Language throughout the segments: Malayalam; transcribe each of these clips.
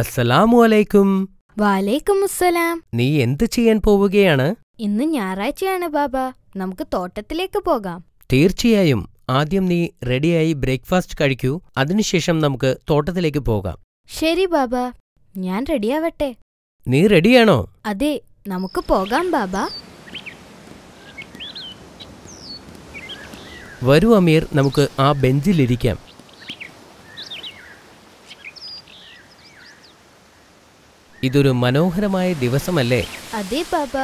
അസ്സലാമലൈക്കും വാലേക്കും അസ്സലാം നീ എന്ത് ചെയ്യാൻ പോവുകയാണ് ഇന്ന് ഞായറാഴ്ചയാണ് ബാബ നമുക്ക് തോട്ടത്തിലേക്ക് പോകാം തീർച്ചയായും ആദ്യം നീ റെഡിയായി ബ്രേക്ക്ഫാസ്റ്റ് കഴിക്കൂ അതിനുശേഷം നമുക്ക് തോട്ടത്തിലേക്ക് പോകാം ശരി ബാബ ഞാൻ റെഡിയാവട്ടെ നീ റെഡിയാണോ അതെ നമുക്ക് പോകാം ബാബ വരൂ അമീർ നമുക്ക് ആ ബെഞ്ചിലിരിക്കാം ഇതൊരു മനോഹരമായ ദിവസമല്ലേ അതെ പാപ്പ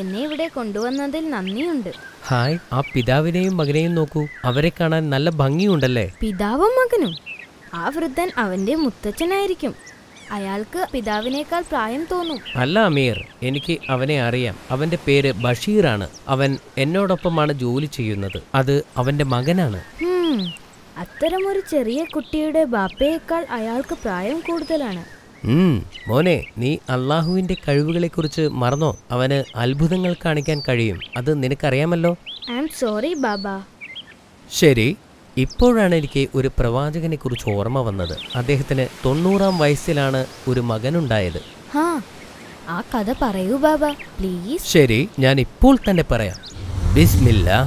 എന്നെ ഇവിടെ കൊണ്ടുവന്നതിൽ നന്ദിയുണ്ട് ഹായ് ആ പിതാവിനെയും മകനെയും നോക്കൂ അവരെ കാണാൻ നല്ല ഭംഗിയുണ്ടല്ലേ പിതാവും മകനും ആ വൃദ്ധൻ അവന്റെ മുത്തച്ഛനായിരിക്കും അയാൾക്ക് പിതാവിനേക്കാൾ പ്രായം തോന്നും അല്ല അമീർ എനിക്ക് അവനെ അറിയാം അവന്റെ പേര് ബഷീറാണ് അവൻ എന്നോടൊപ്പമാണ് ജോലി ചെയ്യുന്നത് അത് അവന്റെ മകനാണ് അത്തരമൊരു ചെറിയ കുട്ടിയുടെ ബാപ്പയേക്കാൾ അയാൾക്ക് പ്രായം കൂടുതലാണ് മോനെ നീ അള്ളാഹുവിന്റെ കുറിച്ച് മറന്നോ അവന് അത്ഭുതങ്ങൾ കാണിക്കാൻ കഴിയും അത് നിനക്കറിയാമല്ലോ സോറി ബാബ ശരി ഇപ്പോഴാണ് എനിക്ക് ഒരു പ്രവാചകനെ കുറിച്ച് ഓർമ്മ വന്നത് അദ്ദേഹത്തിന് തൊണ്ണൂറാം വയസ്സിലാണ് ഒരു മകനുണ്ടായത് ആ കഥ പറയൂ ബാബ പ്ലീസ് ശരി ഞാൻ ഇപ്പോൾ തന്നെ പറയാം ബിസ്മില്ലാ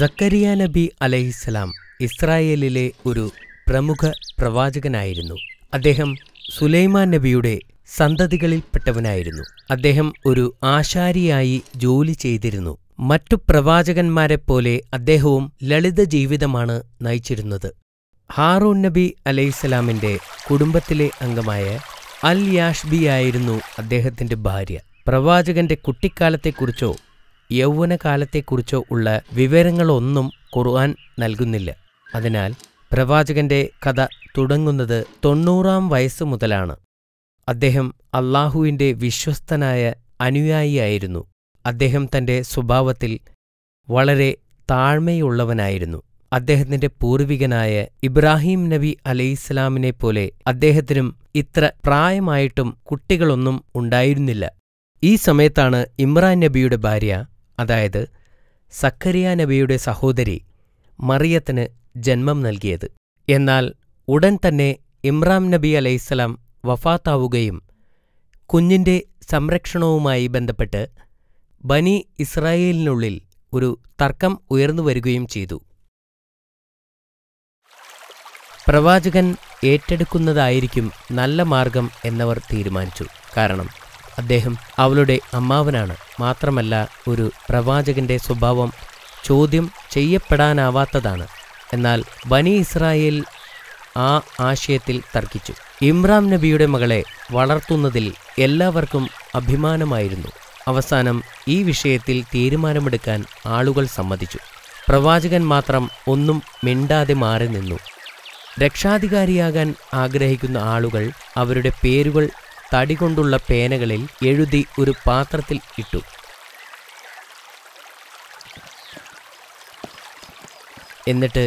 സക്കരിയ നബി അലഹിസ്സലാം ഇസ്രായേലിലെ ഒരു പ്രമുഖ പ്രവാചകനായിരുന്നു അദ്ദേഹം സുലൈമാൻ നബിയുടെ സന്തതികളിൽപ്പെട്ടവനായിരുന്നു അദ്ദേഹം ഒരു ആശാരിയായി ജോലി ചെയ്തിരുന്നു മറ്റു പ്രവാചകന്മാരെപ്പോലെ അദ്ദേഹവും ലളിത ജീവിതമാണ് നയിച്ചിരുന്നത് ഹാറൂൻ നബി അലൈഹിസ്സലാമിൻ്റെ കുടുംബത്തിലെ അംഗമായ അൽ യാഷ്ബിയായിരുന്നു അദ്ദേഹത്തിൻ്റെ ഭാര്യ പ്രവാചകന്റെ കുട്ടിക്കാലത്തെക്കുറിച്ചോ യൗവനകാലത്തെക്കുറിച്ചോ ഉള്ള വിവരങ്ങളൊന്നും ഖുർആൻ നൽകുന്നില്ല അതിനാൽ പ്രവാചകന്റെ കഥ തുടങ്ങുന്നത് തൊണ്ണൂറാം വയസ്സ് മുതലാണ് അദ്ദേഹം അള്ളാഹുവിൻ്റെ വിശ്വസ്തനായ അനുയായിയായിരുന്നു അദ്ദേഹം തൻ്റെ സ്വഭാവത്തിൽ വളരെ താഴ്മയുള്ളവനായിരുന്നു അദ്ദേഹത്തിന്റെ പൂർവികനായ ഇബ്രാഹിം നബി അലൈഹിസ്ലാമിനെ പോലെ അദ്ദേഹത്തിനും ഇത്ര പ്രായമായിട്ടും കുട്ടികളൊന്നും ഉണ്ടായിരുന്നില്ല ഈ സമയത്താണ് ഇമ്രാൻ നബിയുടെ ഭാര്യ അതായത് സക്കരിയ നബിയുടെ സഹോദരി മറിയത്തിന് ജന്മം നൽകിയത് എന്നാൽ ഉടൻ തന്നെ ഇമ്രാം നബി അലൈഹിസ്സലാം വഫാത്താവുകയും കുഞ്ഞിൻ്റെ സംരക്ഷണവുമായി ബന്ധപ്പെട്ട് ബനി ഇസ്രായേലിനുള്ളിൽ ഒരു തർക്കം ഉയർന്നു വരികയും ചെയ്തു പ്രവാചകൻ ഏറ്റെടുക്കുന്നതായിരിക്കും നല്ല മാർഗം എന്നവർ തീരുമാനിച്ചു കാരണം അദ്ദേഹം അവളുടെ അമ്മാവനാണ് മാത്രമല്ല ഒരു പ്രവാചകന്റെ സ്വഭാവം ചോദ്യം ചെയ്യപ്പെടാനാവാത്തതാണ് എന്നാൽ ബനി ഇസ്രായേൽ ആ ആശയത്തിൽ തർക്കിച്ചു ഇമ്രാം നബിയുടെ മകളെ വളർത്തുന്നതിൽ എല്ലാവർക്കും അഭിമാനമായിരുന്നു അവസാനം ഈ വിഷയത്തിൽ തീരുമാനമെടുക്കാൻ ആളുകൾ സമ്മതിച്ചു പ്രവാചകൻ മാത്രം ഒന്നും മിണ്ടാതെ മാറി നിന്നു രക്ഷാധികാരിയാകാൻ ആഗ്രഹിക്കുന്ന ആളുകൾ അവരുടെ പേരുകൾ തടി കൊണ്ടുള്ള പേനകളിൽ എഴുതി ഒരു പാത്രത്തിൽ ഇട്ടു എന്നിട്ട്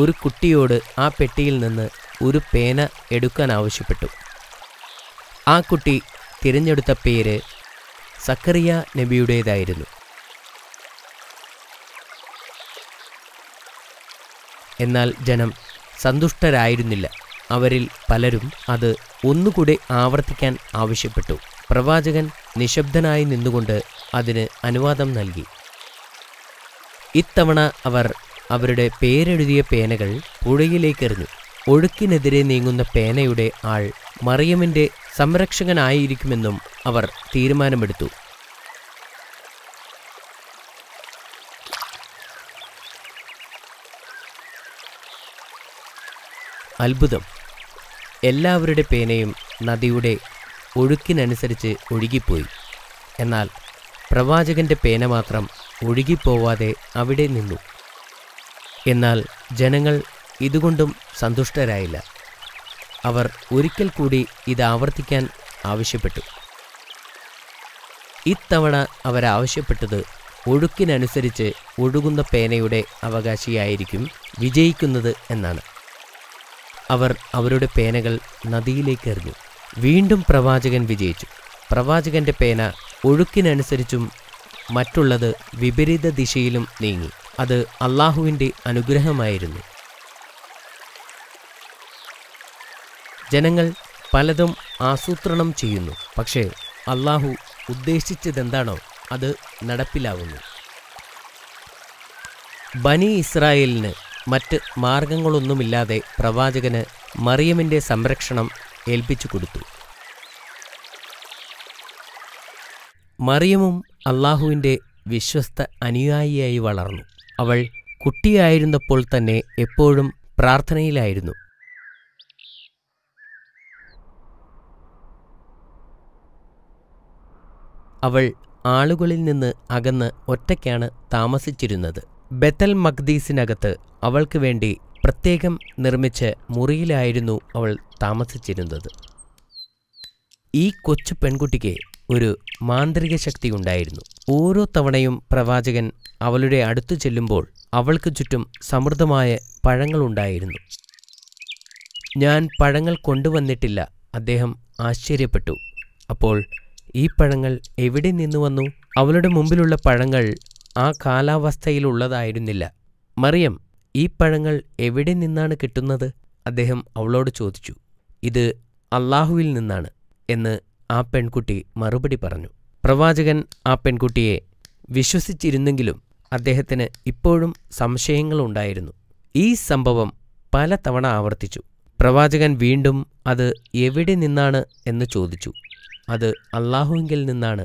ഒരു കുട്ടിയോട് ആ പെട്ടിയിൽ നിന്ന് ഒരു പേന എടുക്കാൻ ആവശ്യപ്പെട്ടു ആ കുട്ടി തിരഞ്ഞെടുത്ത പേര് സക്കറിയ നബിയുടേതായിരുന്നു എന്നാൽ ജനം സന്തുഷ്ടരായിരുന്നില്ല അവരിൽ പലരും അത് ഒന്നുകൂടെ ആവർത്തിക്കാൻ ആവശ്യപ്പെട്ടു പ്രവാചകൻ നിശബ്ദനായി നിന്നുകൊണ്ട് അതിന് അനുവാദം നൽകി ഇത്തവണ അവർ അവരുടെ പേരെഴുതിയ പേനകൾ പുഴയിലേക്കെറിഞ്ഞു ഒഴുക്കിനെതിരെ നീങ്ങുന്ന പേനയുടെ ആൾ മറിയമിൻ്റെ സംരക്ഷകനായിരിക്കുമെന്നും അവർ തീരുമാനമെടുത്തു അത്ഭുതം എല്ലാവരുടെ പേനയും നദിയുടെ ഒഴുക്കിനനുസരിച്ച് ഒഴുകിപ്പോയി എന്നാൽ പ്രവാചകൻ്റെ പേന മാത്രം ഒഴുകിപ്പോവാതെ അവിടെ നിന്നു എന്നാൽ ജനങ്ങൾ ഇതുകൊണ്ടും സന്തുഷ്ടരായില്ല അവർ ഒരിക്കൽ കൂടി ഇത് ആവർത്തിക്കാൻ ആവശ്യപ്പെട്ടു ഇത്തവണ അവരാവശ്യപ്പെട്ടത് ഒഴുക്കിനനുസരിച്ച് ഒഴുകുന്ന പേനയുടെ അവകാശിയായിരിക്കും വിജയിക്കുന്നത് എന്നാണ് അവർ അവരുടെ പേനകൾ നദിയിലേക്ക് എറിഞ്ഞു വീണ്ടും പ്രവാചകൻ വിജയിച്ചു പ്രവാചകന്റെ പേന ഒഴുക്കിനനുസരിച്ചും മറ്റുള്ളത് വിപരീത ദിശയിലും നീങ്ങി അത് അള്ളാഹുവിൻ്റെ അനുഗ്രഹമായിരുന്നു ജനങ്ങൾ പലതും ആസൂത്രണം ചെയ്യുന്നു പക്ഷേ അള്ളാഹു ഉദ്ദേശിച്ചതെന്താണോ അത് നടപ്പിലാവുന്നു ബനി ഇസ്രായേലിന് മറ്റ് മാർഗങ്ങളൊന്നുമില്ലാതെ പ്രവാചകന് മറിയമിൻ്റെ സംരക്ഷണം ഏൽപ്പിച്ചു കൊടുത്തു മറിയമും അള്ളാഹുവിൻ്റെ വിശ്വസ്ത അനുയായിയായി വളർന്നു അവൾ കുട്ടിയായിരുന്നപ്പോൾ തന്നെ എപ്പോഴും പ്രാർത്ഥനയിലായിരുന്നു അവൾ ആളുകളിൽ നിന്ന് അകന്ന് ഒറ്റയ്ക്കാണ് താമസിച്ചിരുന്നത് ബത്തൽ മഖ്ദീസിനകത്ത് അവൾക്ക് വേണ്ടി പ്രത്യേകം നിർമ്മിച്ച് മുറിയിലായിരുന്നു അവൾ താമസിച്ചിരുന്നത് ഈ കൊച്ചു പെൺകുട്ടിക്ക് ഒരു മാന്ത്രിക ശക്തി ഉണ്ടായിരുന്നു ഓരോ തവണയും പ്രവാചകൻ അവളുടെ അടുത്തു ചെല്ലുമ്പോൾ അവൾക്ക് ചുറ്റും സമൃദ്ധമായ പഴങ്ങളുണ്ടായിരുന്നു ഞാൻ പഴങ്ങൾ കൊണ്ടുവന്നിട്ടില്ല അദ്ദേഹം ആശ്ചര്യപ്പെട്ടു അപ്പോൾ ഈ പഴങ്ങൾ എവിടെ നിന്നു വന്നു അവളുടെ മുമ്പിലുള്ള പഴങ്ങൾ ആ കാലാവസ്ഥയിലുള്ളതായിരുന്നില്ല മറിയം ഈ പഴങ്ങൾ എവിടെ നിന്നാണ് കിട്ടുന്നത് അദ്ദേഹം അവളോട് ചോദിച്ചു ഇത് അള്ളാഹുവിൽ നിന്നാണ് എന്ന് ആ പെൺകുട്ടി മറുപടി പറഞ്ഞു പ്രവാചകൻ ആ പെൺകുട്ടിയെ വിശ്വസിച്ചിരുന്നെങ്കിലും അദ്ദേഹത്തിന് ഇപ്പോഴും സംശയങ്ങളുണ്ടായിരുന്നു ഈ സംഭവം പലതവണ ആവർത്തിച്ചു പ്രവാചകൻ വീണ്ടും അത് എവിടെ നിന്നാണ് എന്ന് ചോദിച്ചു അത് അള്ളാഹുവിങ്കിൽ നിന്നാണ്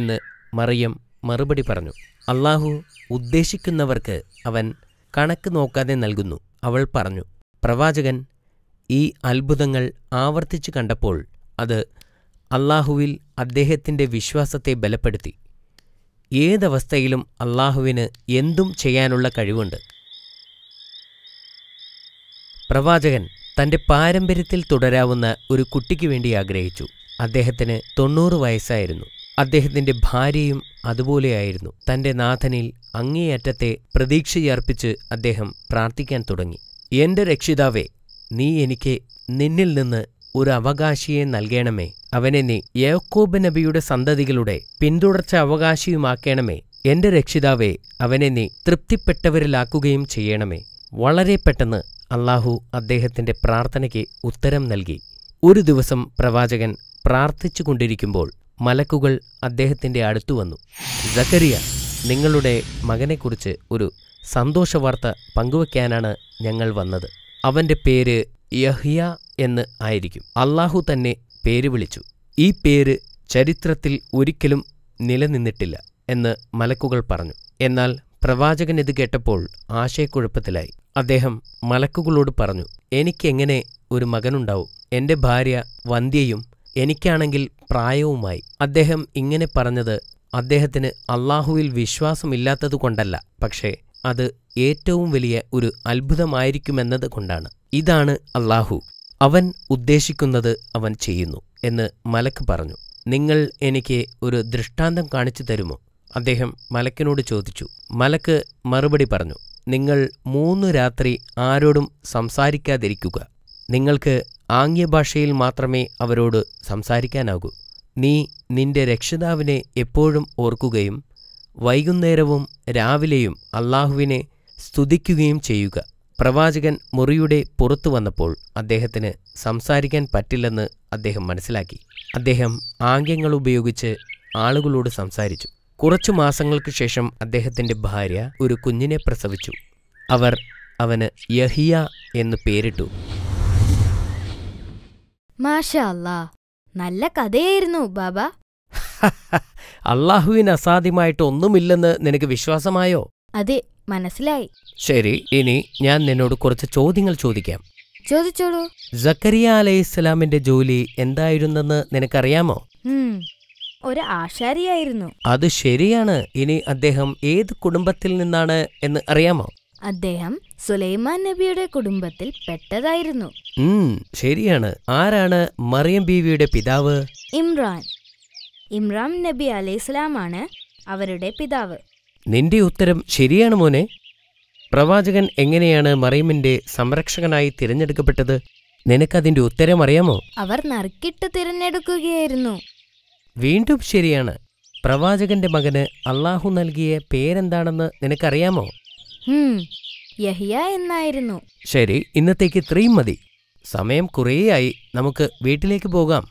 എന്ന് മറിയം മറുപടി പറഞ്ഞു അള്ളാഹു ഉദ്ദേശിക്കുന്നവർക്ക് അവൻ കണക്ക് നോക്കാതെ നൽകുന്നു അവൾ പറഞ്ഞു പ്രവാചകൻ ഈ അത്ഭുതങ്ങൾ ആവർത്തിച്ചു കണ്ടപ്പോൾ അത് അള്ളാഹുവിൽ അദ്ദേഹത്തിൻ്റെ വിശ്വാസത്തെ ബലപ്പെടുത്തി ഏതവസ്ഥയിലും അള്ളാഹുവിന് എന്തും ചെയ്യാനുള്ള കഴിവുണ്ട് പ്രവാചകൻ തൻ്റെ പാരമ്പര്യത്തിൽ തുടരാവുന്ന ഒരു കുട്ടിക്ക് വേണ്ടി ആഗ്രഹിച്ചു അദ്ദേഹത്തിന് തൊണ്ണൂറ് വയസ്സായിരുന്നു അദ്ദേഹത്തിന്റെ ഭാര്യയും അതുപോലെയായിരുന്നു തന്റെ നാഥനിൽ അങ്ങേയറ്റത്തെ പ്രതീക്ഷയർപ്പിച്ച് അദ്ദേഹം പ്രാർത്ഥിക്കാൻ തുടങ്ങി എന്റെ രക്ഷിതാവേ നീ എനിക്ക് നിന്നിൽ നിന്ന് ഒരു അവകാശിയെ നൽകണമേ അവനെ നീ യേക്കോബ് നബിയുടെ സന്തതികളുടെ പിന്തുടർച്ച അവകാശിയുമാക്കണമേ എന്റെ രക്ഷിതാവേ അവനെ നീ തൃപ്തിപ്പെട്ടവരിലാക്കുകയും ചെയ്യണമേ വളരെ പെട്ടെന്ന് അള്ളാഹു അദ്ദേഹത്തിന്റെ പ്രാർത്ഥനയ്ക്ക് ഉത്തരം നൽകി ഒരു ദിവസം പ്രവാചകൻ പ്രാർത്ഥിച്ചുകൊണ്ടിരിക്കുമ്പോൾ മലക്കുകൾ അദ്ദേഹത്തിൻ്റെ വന്നു സക്കരിയ നിങ്ങളുടെ മകനെക്കുറിച്ച് ഒരു സന്തോഷവാർത്ത പങ്കുവെക്കാനാണ് ഞങ്ങൾ വന്നത് അവൻ്റെ പേര് യഹിയ എന്ന് ആയിരിക്കും അള്ളാഹു തന്നെ പേര് വിളിച്ചു ഈ പേര് ചരിത്രത്തിൽ ഒരിക്കലും നിലനിന്നിട്ടില്ല എന്ന് മലക്കുകൾ പറഞ്ഞു എന്നാൽ പ്രവാചകൻ ഇത് കേട്ടപ്പോൾ ആശയക്കുഴപ്പത്തിലായി അദ്ദേഹം മലക്കുകളോട് പറഞ്ഞു എനിക്കെങ്ങനെ ഒരു മകനുണ്ടാവും എൻ്റെ ഭാര്യ വന്ധ്യയും എനിക്കാണെങ്കിൽ പ്രായവുമായി അദ്ദേഹം ഇങ്ങനെ പറഞ്ഞത് അദ്ദേഹത്തിന് അള്ളാഹുവിൽ വിശ്വാസമില്ലാത്തതുകൊണ്ടല്ല പക്ഷേ അത് ഏറ്റവും വലിയ ഒരു അത്ഭുതമായിരിക്കുമെന്നത് കൊണ്ടാണ് ഇതാണ് അള്ളാഹു അവൻ ഉദ്ദേശിക്കുന്നത് അവൻ ചെയ്യുന്നു എന്ന് മലക്ക് പറഞ്ഞു നിങ്ങൾ എനിക്ക് ഒരു ദൃഷ്ടാന്തം കാണിച്ചു തരുമോ അദ്ദേഹം മലക്കിനോട് ചോദിച്ചു മലക്ക് മറുപടി പറഞ്ഞു നിങ്ങൾ മൂന്ന് രാത്രി ആരോടും സംസാരിക്കാതിരിക്കുക നിങ്ങൾക്ക് ആംഗ്യഭാഷയിൽ മാത്രമേ അവരോട് സംസാരിക്കാനാകൂ നീ നിന്റെ രക്ഷിതാവിനെ എപ്പോഴും ഓർക്കുകയും വൈകുന്നേരവും രാവിലെയും അള്ളാഹുവിനെ സ്തുതിക്കുകയും ചെയ്യുക പ്രവാചകൻ മുറിയുടെ പുറത്തു വന്നപ്പോൾ അദ്ദേഹത്തിന് സംസാരിക്കാൻ പറ്റില്ലെന്ന് അദ്ദേഹം മനസ്സിലാക്കി അദ്ദേഹം ആംഗ്യങ്ങൾ ഉപയോഗിച്ച് ആളുകളോട് സംസാരിച്ചു കുറച്ചു മാസങ്ങൾക്ക് ശേഷം അദ്ദേഹത്തിൻ്റെ ഭാര്യ ഒരു കുഞ്ഞിനെ പ്രസവിച്ചു അവർ അവന് യഹിയ എന്ന് പേരിട്ടു മാഷല്ലാ നല്ല കഥയായിരുന്നു ബാബ അള്ളാഹുവിന് അസാധ്യമായിട്ട് ഒന്നുമില്ലെന്ന് നിനക്ക് വിശ്വാസമായോ അതെ മനസ്സിലായി ശരി ഇനി ഞാൻ നിന്നോട് കുറച്ച് ചോദ്യങ്ങൾ ചോദിക്കാം ചോദിച്ചോളൂ ജക്കരിയ അലൈഹിസ്സലാമിന്റെ ജോലി എന്തായിരുന്നെന്ന് നിനക്കറിയാമോ ഒരു ആശാരിയായിരുന്നു അത് ശരിയാണ് ഇനി അദ്ദേഹം ഏത് കുടുംബത്തിൽ നിന്നാണ് എന്ന് അറിയാമോ അദ്ദേഹം സുലൈമാൻ നബിയുടെ കുടുംബത്തിൽ പെട്ടതായിരുന്നു ശരിയാണ് ആരാണ് മറിയം ബീവിയുടെ പിതാവ് ഇമ്രാൻ ഇമ്രാൻ നബി അലൈഹിസ്ലാമാണ് അവരുടെ പിതാവ് നിന്റെ ഉത്തരം ശരിയാണ് മോനെ പ്രവാചകൻ എങ്ങനെയാണ് മറിയമിന്റെ സംരക്ഷകനായി തിരഞ്ഞെടുക്കപ്പെട്ടത് നിനക്കതിന്റെ ഉത്തരം അറിയാമോ അവർ നറുക്കിട്ട് തിരഞ്ഞെടുക്കുകയായിരുന്നു വീണ്ടും ശരിയാണ് പ്രവാചകന്റെ മകന് അള്ളാഹു നൽകിയ പേരെന്താണെന്ന് നിനക്കറിയാമോ എന്നായിരുന്നു ശരി ഇന്നത്തേക്ക് ഇത്രയും മതി സമയം കുറേയായി നമുക്ക് വീട്ടിലേക്ക് പോകാം